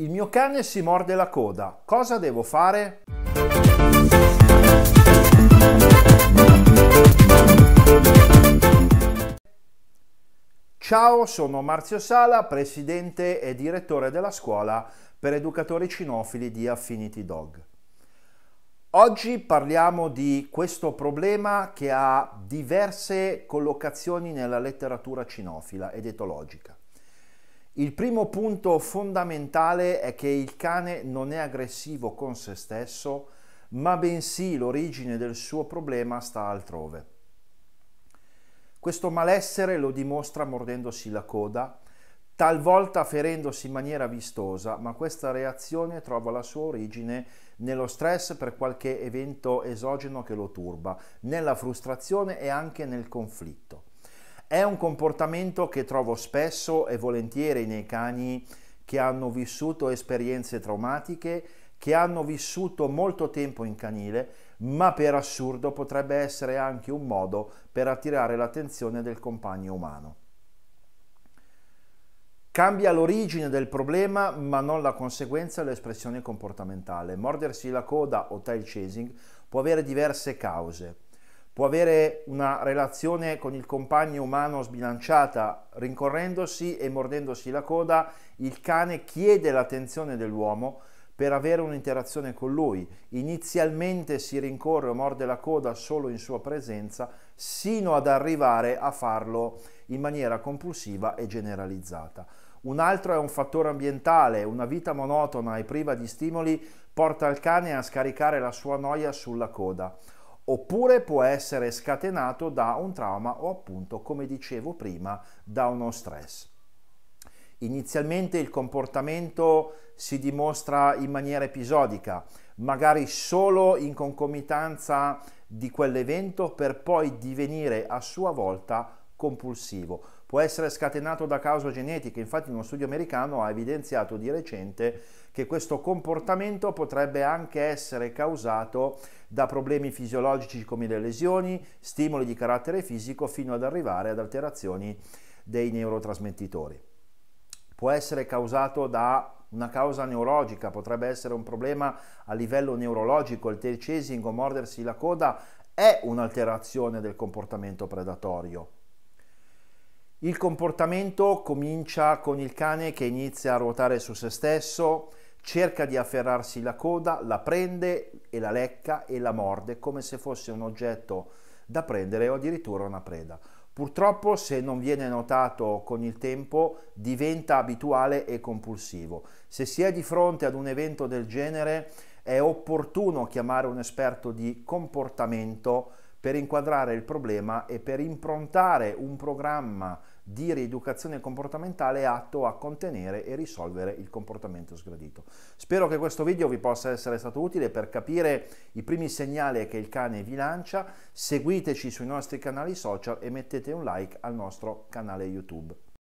Il mio cane si morde la coda. Cosa devo fare? Ciao, sono Marzio Sala, presidente e direttore della scuola per educatori cinofili di Affinity Dog. Oggi parliamo di questo problema che ha diverse collocazioni nella letteratura cinofila ed etologica. Il primo punto fondamentale è che il cane non è aggressivo con se stesso, ma bensì l'origine del suo problema sta altrove. Questo malessere lo dimostra mordendosi la coda, talvolta ferendosi in maniera vistosa, ma questa reazione trova la sua origine nello stress per qualche evento esogeno che lo turba, nella frustrazione e anche nel conflitto. È un comportamento che trovo spesso e volentieri nei cani che hanno vissuto esperienze traumatiche, che hanno vissuto molto tempo in canile, ma per assurdo potrebbe essere anche un modo per attirare l'attenzione del compagno umano. Cambia l'origine del problema, ma non la conseguenza dell'espressione comportamentale. Mordersi la coda o tail chasing può avere diverse cause può avere una relazione con il compagno umano sbilanciata, rincorrendosi e mordendosi la coda, il cane chiede l'attenzione dell'uomo per avere un'interazione con lui. Inizialmente si rincorre o morde la coda solo in sua presenza, sino ad arrivare a farlo in maniera compulsiva e generalizzata. Un altro è un fattore ambientale, una vita monotona e priva di stimoli porta il cane a scaricare la sua noia sulla coda oppure può essere scatenato da un trauma o appunto, come dicevo prima, da uno stress. Inizialmente il comportamento si dimostra in maniera episodica, magari solo in concomitanza di quell'evento per poi divenire a sua volta compulsivo. Può essere scatenato da causa genetica, infatti uno studio americano ha evidenziato di recente che questo comportamento potrebbe anche essere causato da problemi fisiologici come le lesioni, stimoli di carattere fisico fino ad arrivare ad alterazioni dei neurotrasmettitori. Può essere causato da una causa neurologica, potrebbe essere un problema a livello neurologico, il tail chasing o mordersi la coda è un'alterazione del comportamento predatorio. Il comportamento comincia con il cane che inizia a ruotare su se stesso, cerca di afferrarsi la coda, la prende e la lecca e la morde come se fosse un oggetto da prendere o addirittura una preda. Purtroppo se non viene notato con il tempo diventa abituale e compulsivo. Se si è di fronte ad un evento del genere è opportuno chiamare un esperto di comportamento per inquadrare il problema e per improntare un programma di rieducazione comportamentale atto a contenere e risolvere il comportamento sgradito. Spero che questo video vi possa essere stato utile per capire i primi segnali che il cane vi lancia, seguiteci sui nostri canali social e mettete un like al nostro canale YouTube.